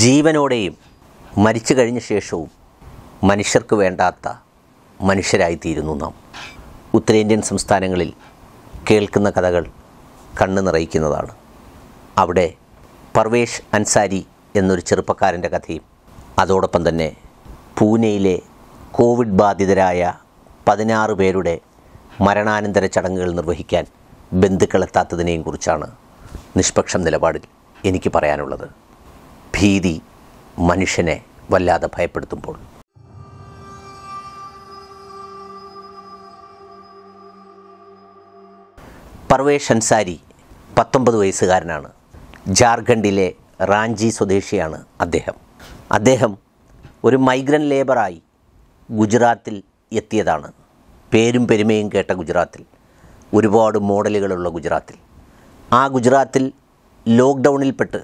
ജീവനോടെയും മരിച്ചു കഴിഞ്ഞ ശേഷവും മനുഷ്യർക്ക് വേണ്ടാത്ത മനുഷ്യരായിത്തീരുന്നു നാം ഉത്തരേന്ത്യൻ സംസ്ഥാനങ്ങളിൽ കേൾക്കുന്ന കഥകൾ കണ്ണു നിറയിക്കുന്നതാണ് അവിടെ പർവേഷ് അൻസാരി എന്നൊരു ചെറുപ്പക്കാരൻ്റെ കഥയും അതോടൊപ്പം തന്നെ പൂനെയിലെ കോവിഡ് ബാധിതരായ പതിനാറ് പേരുടെ മരണാനന്തര ചടങ്ങുകൾ നിർവഹിക്കാൻ ബന്ധുക്കളെത്താത്തതിനെയും കുറിച്ചാണ് നിഷ്പക്ഷം നിലപാടിൽ എനിക്ക് പറയാനുള്ളത് ഭീതി മനുഷ്യനെ വല്ലാതെ ഭയപ്പെടുത്തുമ്പോൾ പർവേഷ് അൻസാരി പത്തൊമ്പത് വയസ്സുകാരനാണ് ജാർഖണ്ഡിലെ റാഞ്ചി സ്വദേശിയാണ് അദ്ദേഹം അദ്ദേഹം ഒരു മൈഗ്രൻ ലേബറായി ഗുജറാത്തിൽ എത്തിയതാണ് പേരും പെരുമയും കേട്ട ഗുജറാത്തിൽ ഒരുപാട് മോഡലുകളുള്ള ഗുജറാത്തിൽ ആ ഗുജറാത്തിൽ ലോക്ക്ഡൗണിൽപ്പെട്ട്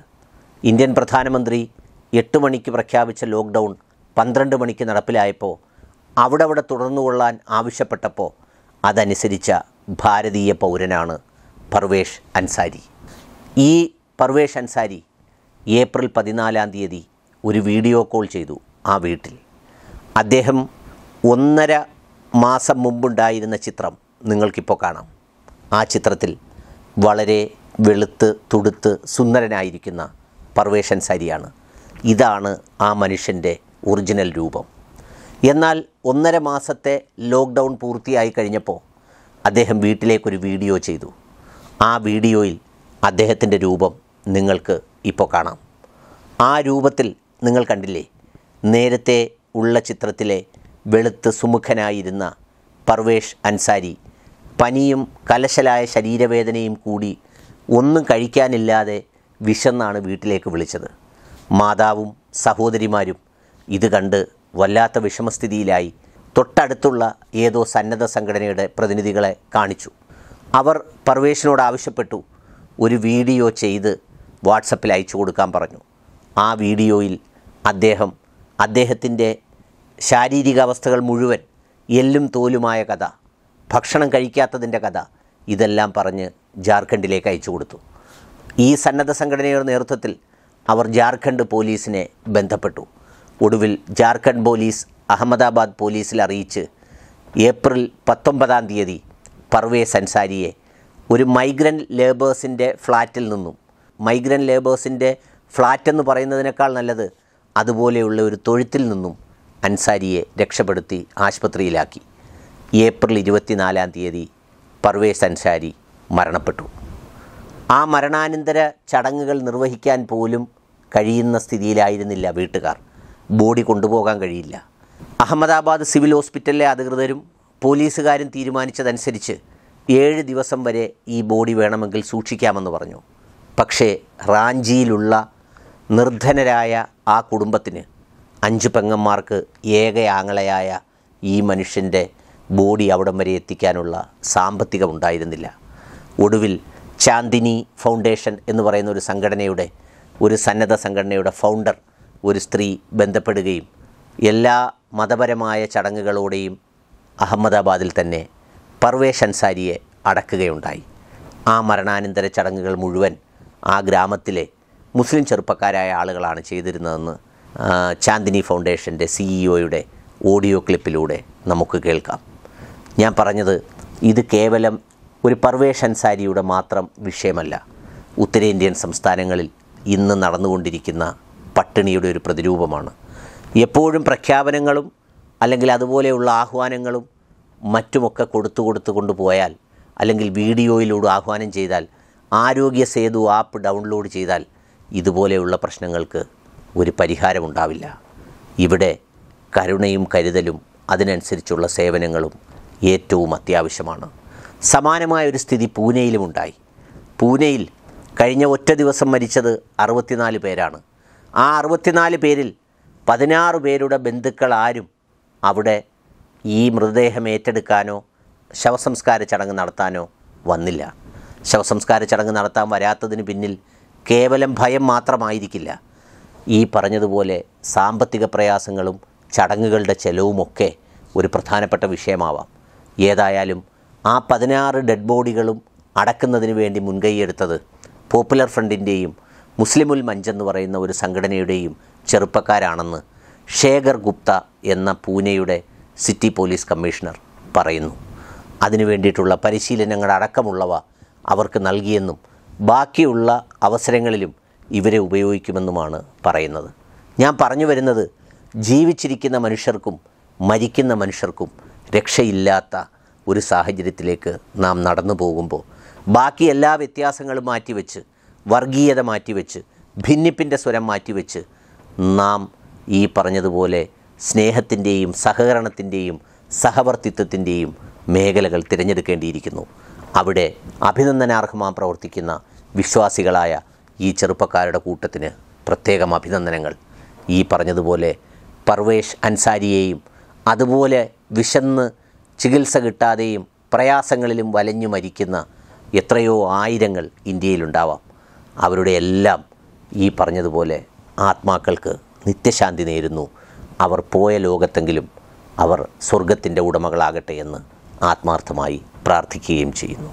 ഇന്ത്യൻ പ്രധാനമന്ത്രി എട്ട് മണിക്ക് പ്രഖ്യാപിച്ച ലോക്ക്ഡൗൺ പന്ത്രണ്ട് മണിക്ക് നടപ്പിലായപ്പോൾ അവിടെ അവിടെ തുടർന്നുകൊള്ളാൻ ആവശ്യപ്പെട്ടപ്പോൾ അതനുസരിച്ച ഭാരതീയ പൗരനാണ് പർവേഷ് അൻസാരി ഈ പർവേഷ് അൻസാരി ഏപ്രിൽ പതിനാലാം തീയതി ഒരു വീഡിയോ കോൾ ചെയ്തു ആ വീട്ടിൽ അദ്ദേഹം ഒന്നര മാസം മുമ്പുണ്ടായിരുന്ന ചിത്രം നിങ്ങൾക്കിപ്പോൾ കാണാം ആ ചിത്രത്തിൽ വളരെ വെളുത്ത് തുടുത്ത് സുന്ദരനായിരിക്കുന്ന പർവേഷൻ സരിയാണ് ഇതാണ് ആ മനുഷ്യൻ്റെ ഒറിജിനൽ രൂപം എന്നാൽ ഒന്നര മാസത്തെ ലോക്ക്ഡൗൺ പൂർത്തിയായി കഴിഞ്ഞപ്പോൾ അദ്ദേഹം വീട്ടിലേക്കൊരു വീഡിയോ ചെയ്തു ആ വീഡിയോയിൽ അദ്ദേഹത്തിൻ്റെ രൂപം നിങ്ങൾക്ക് ഇപ്പോൾ കാണാം ആ രൂപത്തിൽ നിങ്ങൾ കണ്ടില്ലേ നേരത്തെ ഉള്ള ചിത്രത്തിലെ വെളുത്ത് സുമുഖനായിരുന്ന പർവേഷ് അൻസാരി പനിയും കലശലായ ശരീരവേദനയും കൂടി ഒന്നും കഴിക്കാനില്ലാതെ വിശന്നാണ് വീട്ടിലേക്ക് വിളിച്ചത് മാതാവും സഹോദരിമാരും ഇത് കണ്ട് വല്ലാത്ത വിഷമസ്ഥിതിയിലായി തൊട്ടടുത്തുള്ള ഏതോ സന്നദ്ധ സംഘടനയുടെ പ്രതിനിധികളെ കാണിച്ചു അവർ പർവേഷിനോട് ആവശ്യപ്പെട്ടു ഒരു വീഡിയോ ചെയ്ത് വാട്സപ്പിൽ അയച്ചു കൊടുക്കാൻ പറഞ്ഞു ആ വീഡിയോയിൽ അദ്ദേഹം അദ്ദേഹത്തിൻ്റെ ശാരീരികാവസ്ഥകൾ മുഴുവൻ എല്ലും തോലുമായ കഥ ഭക്ഷണം കഴിക്കാത്തതിൻ്റെ കഥ ഇതെല്ലാം പറഞ്ഞ് ജാർഖണ്ഡിലേക്ക് അയച്ചു കൊടുത്തു ഈ സന്നദ്ധ സംഘടനയുടെ നേതൃത്വത്തിൽ അവർ ജാർഖണ്ഡ് പോലീസിനെ ബന്ധപ്പെട്ടു ഒടുവിൽ ജാർഖണ്ഡ് പോലീസ് അഹമ്മദാബാദ് പോലീസിൽ അറിയിച്ച് ഏപ്രിൽ പത്തൊമ്പതാം തീയതി പർവേസ് അൻസാരിയെ ഒരു മൈഗ്രൻ ലേബേഴ്സിൻ്റെ ഫ്ലാറ്റിൽ നിന്നും മൈഗ്രൻ ലേബേഴ്സിൻ്റെ ഫ്ലാറ്റ് എന്ന് പറയുന്നതിനേക്കാൾ നല്ലത് അതുപോലെയുള്ള ഒരു തൊഴുത്തിൽ നിന്നും അൻസാരിയെ രക്ഷപ്പെടുത്തി ആശുപത്രിയിലാക്കി ഏപ്രിൽ ഇരുപത്തിനാലാം തീയതി പർവേസ് അൻസാരി മരണപ്പെട്ടു ആ മരണാനന്തര ചടങ്ങുകൾ നിർവഹിക്കാൻ പോലും കഴിയുന്ന സ്ഥിതിയിലായിരുന്നില്ല വീട്ടുകാർ ബോഡി കൊണ്ടുപോകാൻ കഴിയില്ല അഹമ്മദാബാദ് സിവിൽ ഹോസ്പിറ്റലിലെ അധികൃതരും പോലീസുകാരും തീരുമാനിച്ചതനുസരിച്ച് ഏഴ് ദിവസം വരെ ഈ ബോഡി വേണമെങ്കിൽ സൂക്ഷിക്കാമെന്ന് പറഞ്ഞു പക്ഷേ റാഞ്ചിയിലുള്ള നിർധനരായ ആ കുടുംബത്തിന് അഞ്ച് പെങ്ങന്മാർക്ക് ഏക ആങ്ങളയായ ഈ മനുഷ്യൻ്റെ ബോഡി അവിടം വരെ എത്തിക്കാനുള്ള സാമ്പത്തികമുണ്ടായിരുന്നില്ല ഒടുവിൽ ചാന്ദിനി ഫൗണ്ടേഷൻ എന്ന് പറയുന്ന ഒരു സംഘടനയുടെ ഒരു സന്നദ്ധ സംഘടനയുടെ ഫൗണ്ടർ ഒരു സ്ത്രീ ബന്ധപ്പെടുകയും എല്ലാ മതപരമായ ചടങ്ങുകളോടെയും അഹമ്മദാബാദിൽ തന്നെ പർവേഷ് അൻസാരിയെ അടക്കുകയുണ്ടായി ആ മരണാനന്തര ചടങ്ങുകൾ മുഴുവൻ ആ ഗ്രാമത്തിലെ മുസ്ലിം ചെറുപ്പക്കാരായ ആളുകളാണ് ചെയ്തിരുന്നതെന്ന് ചാന്ദിനി ഫൗണ്ടേഷൻ്റെ സിഇഒയുടെ ഓഡിയോ ക്ലിപ്പിലൂടെ നമുക്ക് കേൾക്കാം ഞാൻ പറഞ്ഞത് ഇത് കേവലം ഒരു പർവേഷൻ സാരിയുടെ മാത്രം വിഷയമല്ല ഉത്തരേന്ത്യൻ സംസ്ഥാനങ്ങളിൽ ഇന്ന് നടന്നുകൊണ്ടിരിക്കുന്ന പട്ടിണിയുടെ ഒരു പ്രതിരൂപമാണ് എപ്പോഴും പ്രഖ്യാപനങ്ങളും അല്ലെങ്കിൽ അതുപോലെയുള്ള ആഹ്വാനങ്ങളും മറ്റുമൊക്കെ കൊടുത്തു കൊടുത്തു കൊണ്ടുപോയാൽ അല്ലെങ്കിൽ വീഡിയോയിലൂടെ ആഹ്വാനം ചെയ്താൽ ആരോഗ്യ സേതു ആപ്പ് ഡൗൺലോഡ് ചെയ്താൽ ഇതുപോലെയുള്ള പ്രശ്നങ്ങൾക്ക് ഒരു പരിഹാരമുണ്ടാവില്ല ഇവിടെ കരുണയും കരുതലും അതിനനുസരിച്ചുള്ള സേവനങ്ങളും ഏറ്റവും അത്യാവശ്യമാണ് സമാനമായ ഒരു സ്ഥിതി പൂനെയിലും ഉണ്ടായി പൂനെയിൽ കഴിഞ്ഞ ഒറ്റ ദിവസം മരിച്ചത് അറുപത്തിനാല് പേരാണ് ആ അറുപത്തിനാല് പേരിൽ പതിനാറ് പേരുടെ ബന്ധുക്കൾ ആരും അവിടെ ഈ മൃതദേഹം ഏറ്റെടുക്കാനോ ശവസംസ്കാര ചടങ്ങ് നടത്താനോ വന്നില്ല ശവസംസ്കാര ചടങ്ങ് നടത്താൻ വരാത്തതിന് പിന്നിൽ കേവലം ഭയം മാത്രമായിരിക്കില്ല ഈ പറഞ്ഞതുപോലെ സാമ്പത്തിക പ്രയാസങ്ങളും ചടങ്ങുകളുടെ ചെലവുമൊക്കെ ഒരു പ്രധാനപ്പെട്ട വിഷയമാവാം ഏതായാലും ആ പതിനാറ് ഡെഡ് ബോഡികളും അടക്കുന്നതിന് വേണ്ടി മുൻകൈയെടുത്തത് പോപ്പുലർ ഫ്രണ്ടിൻ്റെയും മുസ്ലിമുൽ മഞ്ച് എന്ന് പറയുന്ന ഒരു സംഘടനയുടെയും ചെറുപ്പക്കാരാണെന്ന് ശേഖർ ഗുപ്ത എന്ന പൂനെയുടെ സിറ്റി പോലീസ് കമ്മീഷണർ പറയുന്നു അതിനു വേണ്ടിയിട്ടുള്ള പരിശീലനങ്ങൾ അടക്കമുള്ളവ അവർക്ക് നൽകിയെന്നും ബാക്കിയുള്ള അവസരങ്ങളിലും ഇവരെ ഉപയോഗിക്കുമെന്നുമാണ് പറയുന്നത് ഞാൻ പറഞ്ഞു വരുന്നത് ജീവിച്ചിരിക്കുന്ന മനുഷ്യർക്കും മരിക്കുന്ന മനുഷ്യർക്കും രക്ഷയില്ലാത്ത ഒരു സാഹചര്യത്തിലേക്ക് നാം നടന്നു പോകുമ്പോൾ ബാക്കി എല്ലാ വ്യത്യാസങ്ങളും മാറ്റിവെച്ച് വർഗീയത മാറ്റിവെച്ച് ഭിന്നിപ്പിൻ്റെ സ്വരം മാറ്റിവെച്ച് നാം ഈ പറഞ്ഞതുപോലെ സ്നേഹത്തിൻ്റെയും സഹകരണത്തിൻ്റെയും സഹവർത്തിത്വത്തിൻ്റെയും മേഖലകൾ തിരഞ്ഞെടുക്കേണ്ടിയിരിക്കുന്നു അവിടെ അഭിനന്ദനാർഹമായി പ്രവർത്തിക്കുന്ന വിശ്വാസികളായ ഈ ചെറുപ്പക്കാരുടെ കൂട്ടത്തിന് പ്രത്യേകം അഭിനന്ദനങ്ങൾ ഈ പറഞ്ഞതുപോലെ പർവേഷ് അൻസാരിയെയും അതുപോലെ വിശന്ന് ചികിത്സ കിട്ടാതെയും പ്രയാസങ്ങളിലും വലഞ്ഞു മരിക്കുന്ന എത്രയോ ആയിരങ്ങൾ ഇന്ത്യയിലുണ്ടാവാം അവരുടെ എല്ലാം ഈ പറഞ്ഞതുപോലെ ആത്മാക്കൾക്ക് നിത്യശാന്തി നേരുന്നു അവർ പോയ ലോകത്തെങ്കിലും അവർ സ്വർഗത്തിൻ്റെ ഉടമകളാകട്ടെ എന്ന് ആത്മാർത്ഥമായി പ്രാർത്ഥിക്കുകയും ചെയ്യുന്നു